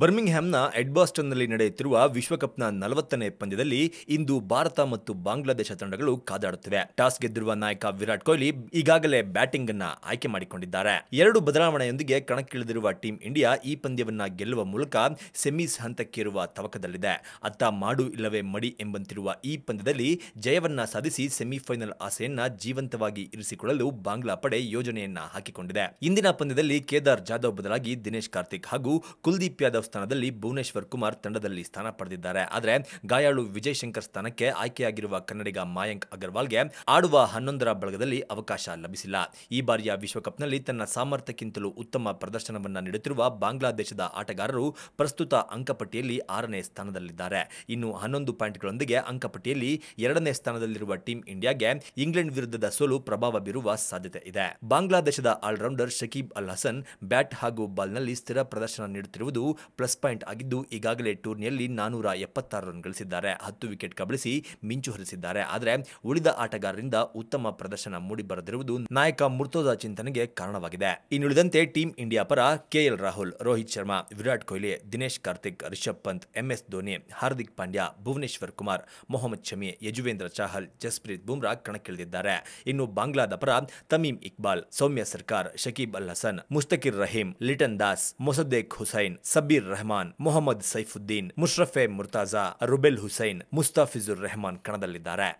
ಬರ್ಮಿಂಗ್ಹ್ಯಾಮ್ನ ಎಡ್ಬಾಸ್ಟನ್ನಲ್ಲಿ ನಡೆಯುತ್ತಿರುವ ವಿಶ್ವಕಪ್ನ ನಲವತ್ತನೇ ಪಂದ್ಯದಲ್ಲಿ ಇಂದು ಭಾರತ ಮತ್ತು ಬಾಂಗ್ಲಾದೇಶ ತಂಡಗಳು ಕಾದಾಡುತ್ತಿವೆ ಟಾಸ್ ಗೆದ್ದಿರುವ ನಾಯಕ ವಿರಾಟ್ ಕೊಹ್ಲಿ ಈಗಾಗಲೇ ಬ್ಯಾಟಿಂಗ್ ಅನ್ನ ಆಯ್ಕೆ ಮಾಡಿಕೊಂಡಿದ್ದಾರೆ ಎರಡು ಬದಲಾವಣೆಯೊಂದಿಗೆ ಕಣಕ್ಕಿಳಿದಿರುವ ಟೀಂ ಇಂಡಿಯಾ ಈ ಪಂದ್ಯವನ್ನ ಗೆಲ್ಲುವ ಮೂಲಕ ಸೆಮೀಸ್ ಹಂತಕ್ಕೇರುವ ತವಕದಲ್ಲಿದೆ ಅತ್ತ ಮಾಡು ಇಲ್ಲವೇ ಮಡಿ ಎಂಬಂತಿರುವ ಈ ಪಂದ್ಯದಲ್ಲಿ ಜಯವನ್ನ ಸಾಧಿಸಿ ಸೆಮಿಫೈನಲ್ ಆಸೆಯನ್ನ ಜೀವಂತವಾಗಿ ಇರಿಸಿಕೊಳ್ಳಲು ಬಾಂಗ್ಲಾ ಪಡೆ ಯೋಜನೆಯನ್ನ ಹಾಕಿಕೊಂಡಿದೆ ಇಂದಿನ ಪಂದ್ಯದಲ್ಲಿ ಕೇದಾರ್ ಜಾಧವ್ ಬದಲಾಗಿ ದಿನೇಶ್ ಕಾರ್ತಿಕ್ ಹಾಗೂ ಕುಲ್ದೀಪ್ ಯಾದವ್ ಯಾದವ್ ಸ್ಥಾನದಲ್ಲಿ ಭುವನೇಶ್ವರ್ ಕುಮಾರ್ ತಂಡದಲ್ಲಿ ಸ್ಥಾನ ಪಡೆದಿದ್ದಾರೆ ಆದರೆ ಗಾಯಾಳು ವಿಜಯ್ ಶಂಕರ್ ಸ್ಥಾನಕ್ಕೆ ಆಯ್ಕೆಯಾಗಿರುವ ಕನ್ನಡಿಗ ಮಾಯಾಂಕ್ ಅಗರ್ವಾಲ್ಗೆ ಆಡುವ ಹನ್ನೊಂದರ ಬಳಗದಲ್ಲಿ ಅವಕಾಶ ಲಭಿಸಿಲ್ಲ ಈ ಬಾರಿಯ ವಿಶ್ವಕಪ್ನಲ್ಲಿ ತನ್ನ ಸಾಮರ್ಥ್ಯಕ್ಕಿಂತಲೂ ಉತ್ತಮ ಪ್ರದರ್ಶನವನ್ನ ನೀಡುತ್ತಿರುವ ಬಾಂಗ್ಲಾದೇಶದ ಆಟಗಾರರು ಪ್ರಸ್ತುತ ಅಂಕಪಟ್ಟಿಯಲ್ಲಿ ಆರನೇ ಸ್ಥಾನದಲ್ಲಿದ್ದಾರೆ ಇನ್ನು ಹನ್ನೊಂದು ಪಾಯಿಂಟ್ಗಳೊಂದಿಗೆ ಅಂಕಪಟ್ಟಿಯಲ್ಲಿ ಎರಡನೇ ಸ್ಥಾನದಲ್ಲಿರುವ ಟೀಂ ಇಂಡಿಯಾಗೆ ಇಂಗ್ಲೆಂಡ್ ವಿರುದ್ಧದ ಸೋಲು ಪ್ರಭಾವ ಬೀರುವ ಸಾಧ್ಯತೆ ಇದೆ ಬಾಂಗ್ಲಾದೇಶದ ಆಲ್ರೌಂಡರ್ ಶಕೀಬ್ ಅಲ್ ಹಸನ್ ಬ್ಯಾಟ್ ಹಾಗೂ ಬಾಲ್ನಲ್ಲಿ ಸ್ಥಿರ ಪ್ರದರ್ಶನ ನೀಡುತ್ತಿರುವುದು ಪ್ಲಸ್ ಪಾಯಿಂಟ್ ಆಗಿದ್ದು ಈಗಾಗಲೇ ಟೂರ್ನಿಯಲ್ಲಿ ನಾನ್ನೂರ ಎಪ್ಪತ್ತಾರು ರನ್ ಗಳಿಸಿದ್ದಾರೆ ಹತ್ತು ವಿಕೆಟ್ ಕಬಳಿಸಿ ಮಿಂಚು ಹರಿಸಿದ್ದಾರೆ ಆದರೆ ಉಳಿದ ಆಟಗಾರರಿಂದ ಉತ್ತಮ ಪ್ರದರ್ಶನ ಮೂಡಿಬರದಿರುವುದು ನಾಯಕ ಮುರ್ತೋಜಾ ಚಿಂತನೆಗೆ ಕಾರಣವಾಗಿದೆ ಇನ್ನುಳಿದಂತೆ ಟೀಂ ಇಂಡಿಯಾ ಪರ ಕೆಎಲ್ ರಾಹುಲ್ ರೋಹಿತ್ ಶರ್ಮಾ ವಿರಾಟ್ ಕೊಹ್ಲಿ ದಿನೇಶ್ ಕಾರ್ತಿಕ್ ರಿಷಬ್ ಪಂತ್ ಎಂಎಸ್ ಧೋನಿ ಹಾರ್ದಿಕ್ ಪಾಂಡ್ಯ ಭುವನೇಶ್ವರ್ ಕುಮಾರ್ ಮೊಹಮ್ಮದ್ ಶಮಿ ಯಜುವೇಂದ್ರ ಚಹಲ್ ಜಸ್ಪ್ರೀತ್ ಬುಮ್ರಾ ಕಣಕ್ಕಿಳಿದಿದ್ದಾರೆ ಇನ್ನು ಬಾಂಗ್ಲಾದ ಪರ ತಮೀಮ್ ಇಕ್ಬಾಲ್ ಸೌಮ್ಯ ಸರ್ಕಾರ್ ಶಕೀಬ್ ಅಲ್ ಹಸನ್ ಮುಸ್ತಕಿರ್ ರಹೀಂ ಲಿಟನ್ ದಾಸ್ ಮೊಸದ್ದೇಕ್ ಹುಸೈನ್ ಸಬ್ಬೀರ್ ಜಹೀರ್ ರೆಹಮಾನ್ ಮೊಹಮ್ಮದ್ ಸೈಫುದ್ದೀನ್ ಮುಷ್ರಫೆ ಮುರ್ತಾಜಾ ರುಬೆಲ್ ಹುಸೈನ್ ಮುಸ್ತಾಫಿಜುರ್ ರೆಹಮಾನ್ ಕಣದಲ್ಲಿದ್ದಾರೆ